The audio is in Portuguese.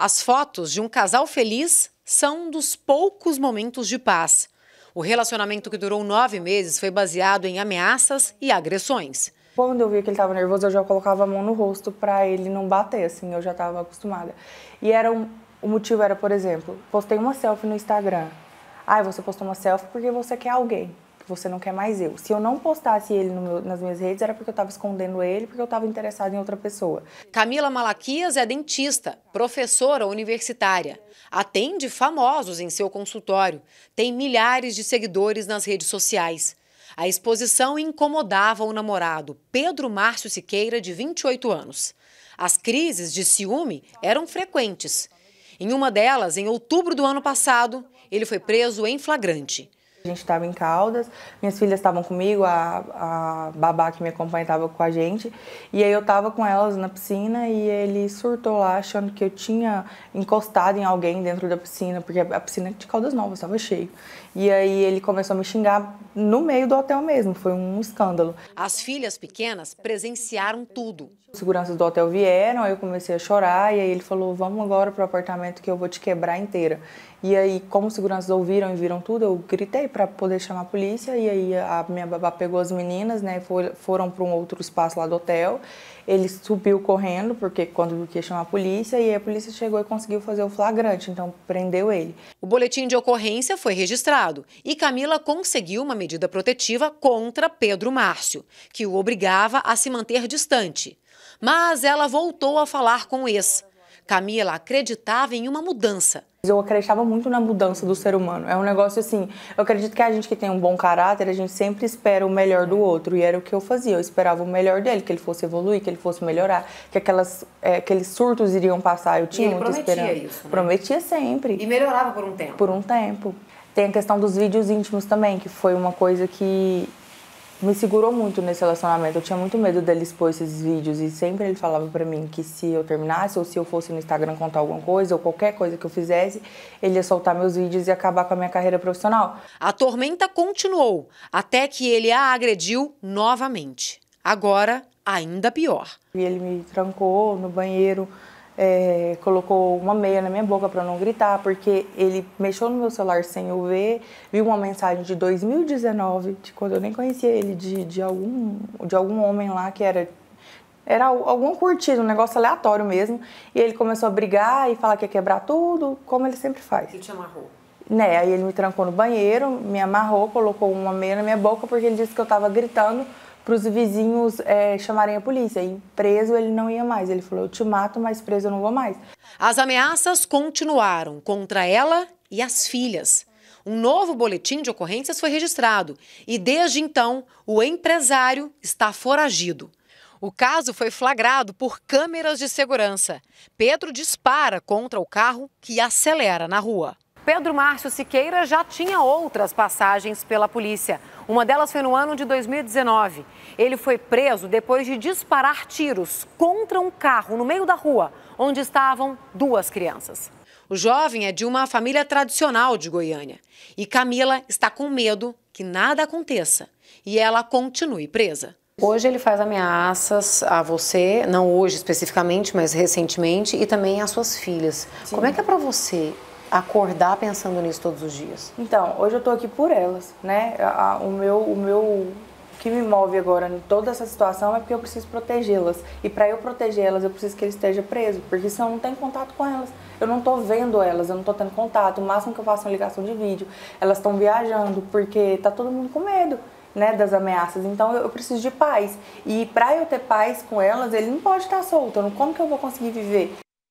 As fotos de um casal feliz são um dos poucos momentos de paz. O relacionamento que durou nove meses foi baseado em ameaças e agressões. Quando eu via que ele estava nervoso, eu já colocava a mão no rosto para ele não bater, assim, eu já estava acostumada. E era um, o motivo era, por exemplo, postei uma selfie no Instagram. Ah, você postou uma selfie porque você quer alguém você não quer mais eu. Se eu não postasse ele meu, nas minhas redes, era porque eu estava escondendo ele, porque eu estava interessada em outra pessoa. Camila Malaquias é dentista, professora universitária. Atende famosos em seu consultório. Tem milhares de seguidores nas redes sociais. A exposição incomodava o namorado, Pedro Márcio Siqueira, de 28 anos. As crises de ciúme eram frequentes. Em uma delas, em outubro do ano passado, ele foi preso em flagrante gente estava em Caldas, minhas filhas estavam comigo, a, a babá que me acompanha estava com a gente, e aí eu estava com elas na piscina e ele surtou lá achando que eu tinha encostado em alguém dentro da piscina, porque a piscina de Caldas Novas estava cheia. E aí ele começou a me xingar no meio do hotel mesmo, foi um escândalo. As filhas pequenas presenciaram tudo. Os seguranças do hotel vieram, aí eu comecei a chorar e aí ele falou: "Vamos agora pro apartamento que eu vou te quebrar inteira". E aí, como os seguranças ouviram e viram tudo, eu gritei para poder chamar a polícia. E aí, a minha babá pegou as meninas, né? Foram para um outro espaço lá do hotel. Ele subiu correndo, porque quando viu que ia chamar a polícia, e a polícia chegou e conseguiu fazer o flagrante, então prendeu ele. O boletim de ocorrência foi registrado e Camila conseguiu uma medida protetiva contra Pedro Márcio, que o obrigava a se manter distante. Mas ela voltou a falar com o ex. Camila acreditava em uma mudança eu acreditava muito na mudança do ser humano. É um negócio assim. Eu acredito que a gente que tem um bom caráter, a gente sempre espera o melhor do outro. E era o que eu fazia. Eu esperava o melhor dele, que ele fosse evoluir, que ele fosse melhorar, que aquelas, é, aqueles surtos iriam passar. Eu tinha muito esperança. prometia esperança. Isso, né? Prometia sempre. E melhorava por um tempo. Por um tempo. Tem a questão dos vídeos íntimos também, que foi uma coisa que me segurou muito nesse relacionamento. Eu tinha muito medo dele expor esses vídeos e sempre ele falava para mim que se eu terminasse ou se eu fosse no Instagram contar alguma coisa ou qualquer coisa que eu fizesse, ele ia soltar meus vídeos e acabar com a minha carreira profissional. A tormenta continuou até que ele a agrediu novamente. Agora, ainda pior. E ele me trancou no banheiro é, colocou uma meia na minha boca para não gritar, porque ele mexeu no meu celular sem eu ver, viu uma mensagem de 2019, de quando eu nem conhecia ele, de, de, algum, de algum homem lá que era era algum curtido, um negócio aleatório mesmo. E ele começou a brigar e falar que ia quebrar tudo, como ele sempre faz. E te amarrou? Né, aí ele me trancou no banheiro, me amarrou, colocou uma meia na minha boca porque ele disse que eu tava gritando para os vizinhos é, chamarem a polícia. E preso ele não ia mais. Ele falou: Eu te mato, mas preso eu não vou mais. As ameaças continuaram contra ela e as filhas. Um novo boletim de ocorrências foi registrado e, desde então, o empresário está foragido. O caso foi flagrado por câmeras de segurança. Pedro dispara contra o carro que acelera na rua. Pedro Márcio Siqueira já tinha outras passagens pela polícia. Uma delas foi no ano de 2019. Ele foi preso depois de disparar tiros contra um carro no meio da rua, onde estavam duas crianças. O jovem é de uma família tradicional de Goiânia. E Camila está com medo que nada aconteça e ela continue presa. Hoje ele faz ameaças a você, não hoje especificamente, mas recentemente, e também às suas filhas. Sim. Como é que é para você acordar pensando nisso todos os dias? Então, hoje eu tô aqui por elas, né? o meu, o meu que me move agora em toda essa situação é porque eu preciso protegê-las. E para eu protegê-las, eu preciso que ele esteja preso, porque senão eu não tenho contato com elas. Eu não estou vendo elas, eu não estou tendo contato. O máximo que eu faço é uma ligação de vídeo. Elas estão viajando porque tá todo mundo com medo. Né, das ameaças. Então eu, eu preciso de paz. E para eu ter paz com elas, ele não pode estar tá solto. Como que eu vou conseguir viver?